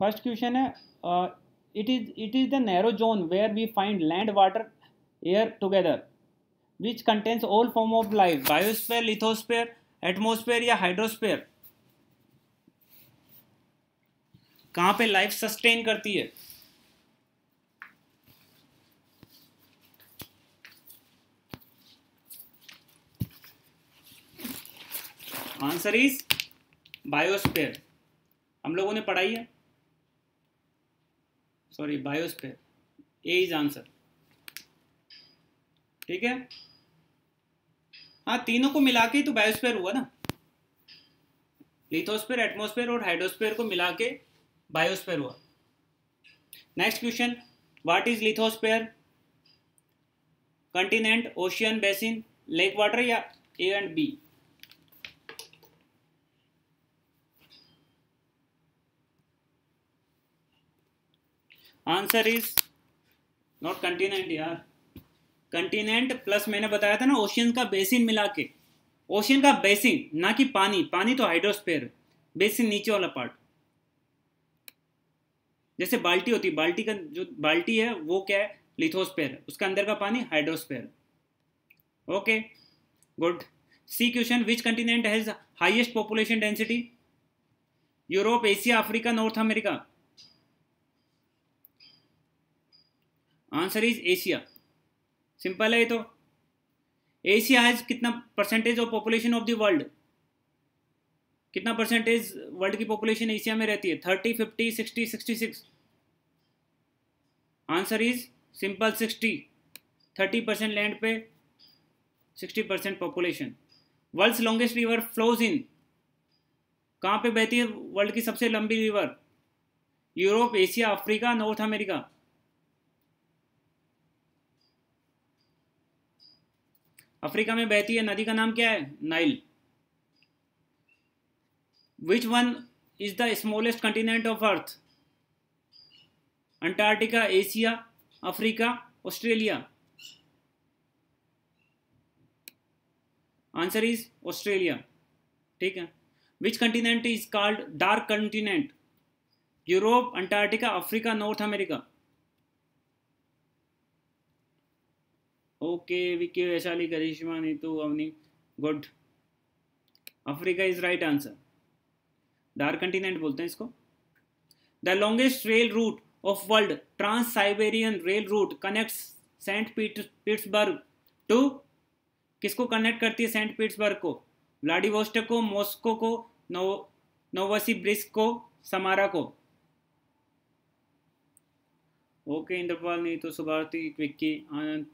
First question है it is it is the narrow zone where we find land water air together which contains all form of life biosphere lithosphere atmosphere या hydrosphere कहां पे life sustain करती है answer is biosphere हम लोगों ने पढ़ाई है sorry biosphere A is answer ठीक है हाँ तीनों को मिला के तो बायोस्फेयर हुआ ना लिथोस्फेयर एटमोस्फेयर और हाइड्रोस्फेयर को मिला के बायोस्फेयर हुआ next question what is lithosphere continent ocean basin lake water या A and B answer is not continent यार कंटिनेंट प्लस मैंने बताया था ना ओशियन का बेसिन मिला के ओशियन का बेसिन ना कि पानी पानी तो हाइड्रोस्पेयर बेसिन नीचे वाला पार्ट जैसे बाल्टी होती बाल्टी का जो बाल्टी है वो क्या है लिथोस्पेयर उसका अंदर का पानी hydrosphere okay good C question which continent has highest population density Europe Asia Africa North America answer is Asia simple है तो एशिया हैज कितना percentage of population of the world कितना परसेंटेज वर्ल्ड की population Asia में रहती है thirty fifty sixty sixty six answer is simple sixty thirty percent land पे sixty percent population world longest river flows in कहाँ पे बहती है वर्ल्ड की सबसे लंबी river Europe Asia Africa North America Africa में बहती है नदी का नाम क्या है Nile which one is the smallest continent of earth Antarctica Asia Africa Australia answer is Australia ठीक है which continent is called dark continent Europe Antarctica Africa North America okay Vicky Vaishali Karishma Neetu, Avani good Africa is right answer dark continent बोलते हैं इसको the longest rail route of world trans Siberian rail route connect Saint Petersburg to किसको connect करती है Saint Petersburg को Vladivostok को Moscow को no Novosibirsk को समारा को ओके इंद्रपाल नहीं तो Subharti Vicky Anand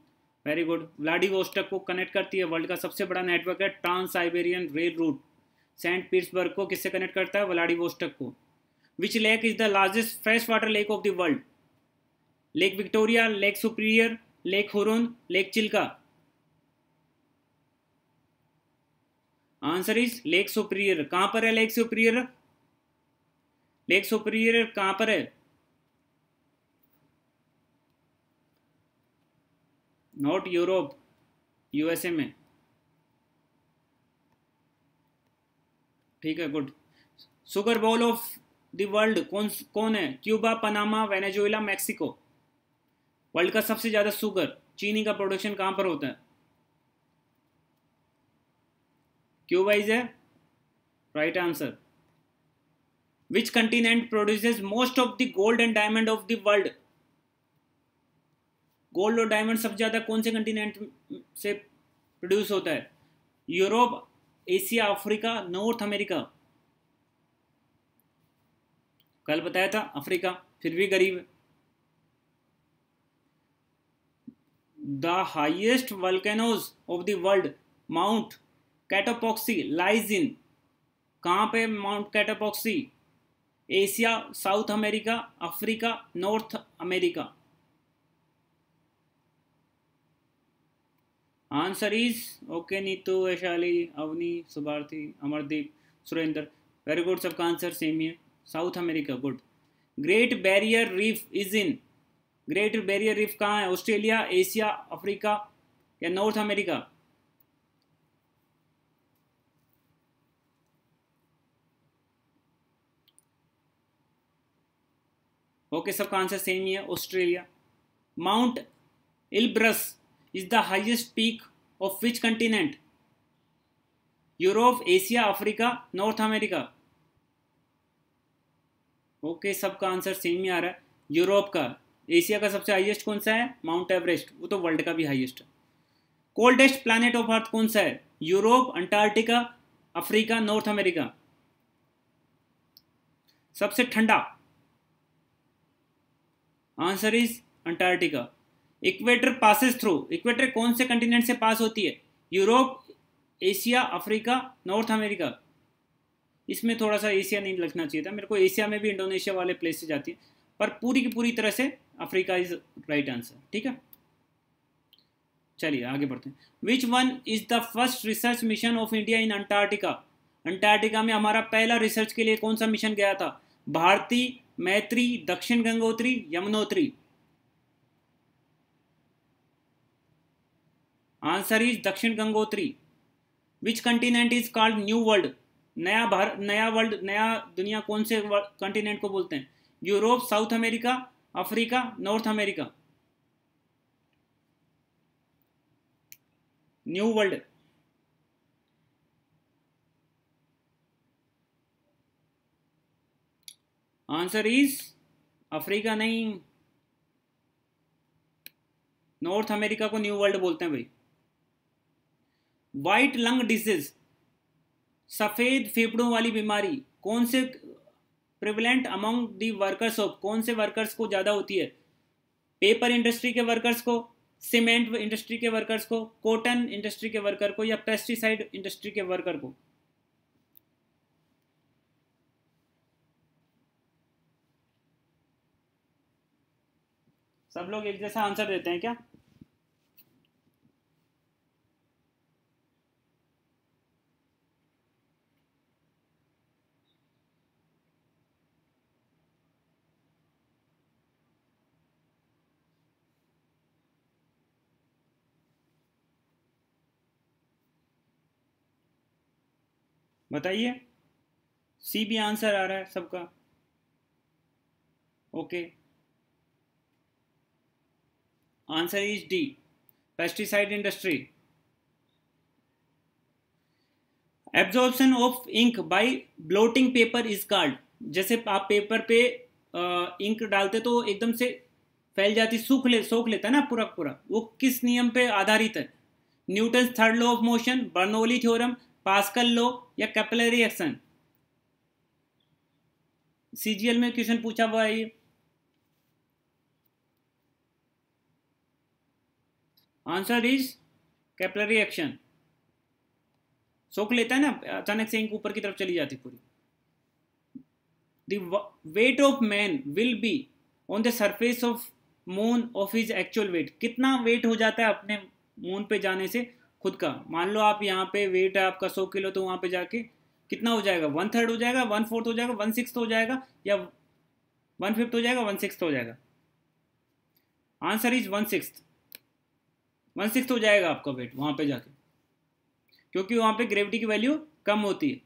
very good Vladivostok को कनेक्ट करती है वर्ल्ड का सबसे बड़ा नेटवर्क है trans Siberian rail route Saint Petersburg को किससे कनेक्ट करता है व्लाडिवोस्टक को which lake is the largest fresh water lake of the world lake Victoria lake Superior lake Huron lake Chilka answer is lake Superior कहां पर है lake Superior lake Superior कहां पर है नॉट यूरोप यूएसए में ठीक है good sugar bowl of the world कौन कौन है Cuba Panama Venezuela Mexico world का सबसे ज़्यादा सुगर चीनी का प्रोडक्शन कहां पर होता है Cuba is a right answer which continent produces most of the gold and diamond of the world gold और डायमंड सबसे ज़्यादा कौन से कंटिनेंट से प्रोड्यूस होता है Europe Asia Africa North America कल बताया था अफ्रीका फिर भी गरीब the highest volcanoes of the world Mount Cotopaxi lies in कहाँ पे Mount Cotopaxi Asia South America Africa North America answer is okay Neetu Vaishali Avani Subharti Amardeep Surender very good सबका आंसर सेम ही है South America good Great Barrier Reef is in Great Barrier Reef कहाँ है Australia Asia Africa या North America okay सबका answer same ही है Australia Mount Elbrus is the highest peak of which continent? Europe Asia Africa North America okay सबका answer same ही आ रहा है यूरोप का एशिया का सबसे हाईएस्ट कौन सा है माउंट एवरेस्ट वो तो वर्ल्ड का भी हाईएस्ट है कोल्डेस्ट प्लानट ऑफ अर्थ कौन सा है Europe Antarctica Africa North America सबसे ठंडा answer is Antarctica equator passes through equator कौन से कंटिनेंट से पास होती है Europe Asia Africa North America इसमें थोड़ा सा एशिया नहीं लगना चाहिए था मेरे को एशिया में भी इंडोनेशिया वाले प्लेस से जाती है पर पूरी की पूरी तरह से अफ्रीका इज राइट आंसर ठीक है चलिए आगे बढ़ते हैं which one is the first research mission of India in Antarctica Antarctica में हमारा पहला रिसर्च के लिए कौन सा मिशन गया था भारती मैत्री दक्षिण Gangotri Yamunotri answer is Dakshin Gangotri which continent is called new world नया भारत नया वर्ल्ड नया दुनिया कौन से कंटिनेंट को बोलते हैं Europe South America Africa North America new world answer is Africa नहीं नॉर्थ अमेरिका को न्यू वर्ल्ड बोलते हैं भाई व्हाइट लंग डिजीज सफ़ेद फेफड़ों वाली बीमारी कौन से prevalent among the workers of कौन से वर्कर्स को ज़्यादा होती है पेपर इंडस्ट्री के वर्कर्स को सीमेंट इंडस्ट्री के वर्कर्स को कॉटन इंडस्ट्री के वर्कर को या पेस्टिसाइड इंडस्ट्री के वर्कर को सब लोग एक जैसा आंसर देते हैं क्या बताइए सी भी आंसर आ रहा है सबका okay answer is D pesticide industry absorption of ink by blotting paper is called जैसे आप पेपर पे इंक डालते तो एकदम से फैल जाती सूख ले सोख लेता ना पूरा पूरा वो किस नियम पे आधारित है Newton third law of motion Bernoulli theorem Pascal law या कैपलरी एक्शन सीजीएल में क्वेश्चन पूछा हुआ है ये आंसर इज कैपलरी एक्शन सोख लेता है ना अचानक से इंक ऊपर की तरफ चली जाती पूरी the weight of man will be on the surface of moon of his actual weight कितना वेट हो जाता है अपने मून पे जाने से खुद का मान लो आप यहाँ पे वेट है आपका सौ किलो तो वहाँ पे जाके कितना हो जाएगा वन थर्ड हो जाएगा वन फोर्थ हो जाएगा वन सिक्स हो जाएगा या वन फिफ्थ हो जाएगा वन सिक्स हो जाएगा answer is one six one six हो जाएगा आपका वेट वहाँ पे जाके क्योंकि वहाँ पे ग्रेविटी की वैल्यू कम होती है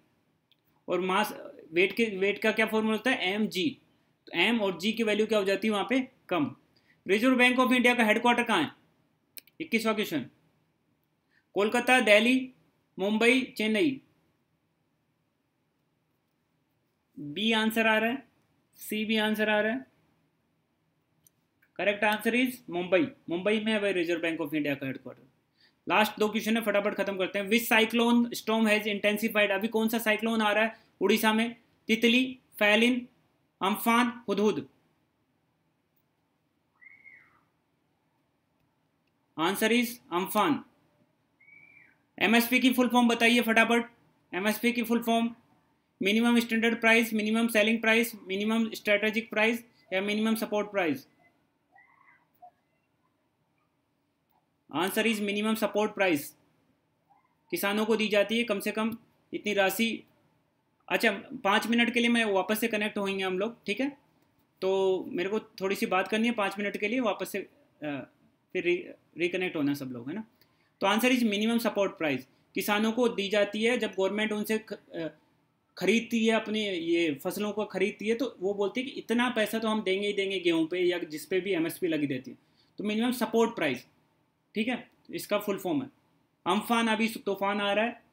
और मास वेट के वेट का क्या फॉर्मूला होता है एम जी तो एम और जी की वैल्यू क्या हो जाती है वहाँ पे कम रिजर्व बैंक ऑफ इंडिया का हेडक्वार्टर कहाँ है इक्कीसवा question Kolkata Delhi Mumbai Chennai B answer आ रहा है सी भी आंसर आ रहा है correct answer is Mumbai Mumbai में है भाई रिजर्व बैंक ऑफ इंडिया का हेडक्वार्टर लास्ट दो क्वेश्चन है फटाफट खत्म करते हैं which cyclone storm has intensified अभी कौन सा साइक्लोन आ रहा है उड़ीसा में Titli Phailin Amphan Hudhud answer is Amphan MSP की फुल फॉर्म बताइए फटाफट एमएसपी की full form minimum standard price minimum selling price minimum strategic price या minimum support price answer is minimum support price किसानों को दी जाती है कम से कम इतनी राशि अच्छा पाँच मिनट के लिए मैं वापस से कनेक्ट होंगे हम लोग ठीक है तो मेरे को थोड़ी सी बात करनी है पाँच मिनट के लिए वापस से फिर रिकनेक्ट होना सब लोग है ना तो answer is minimum support price किसानों को दी जाती है जब गवर्नमेंट उनसे खरीदती है अपने ये फसलों को खरीदती है तो वो बोलती है कि इतना पैसा तो हम देंगे ही देंगे गेहूँ पे या जिस पे भी एमएसपी लगी देती है तो मिनिमम सपोर्ट प्राइस ठीक है तो इसका फुल फॉर्म है अम्फान अभी तूफान आ रहा है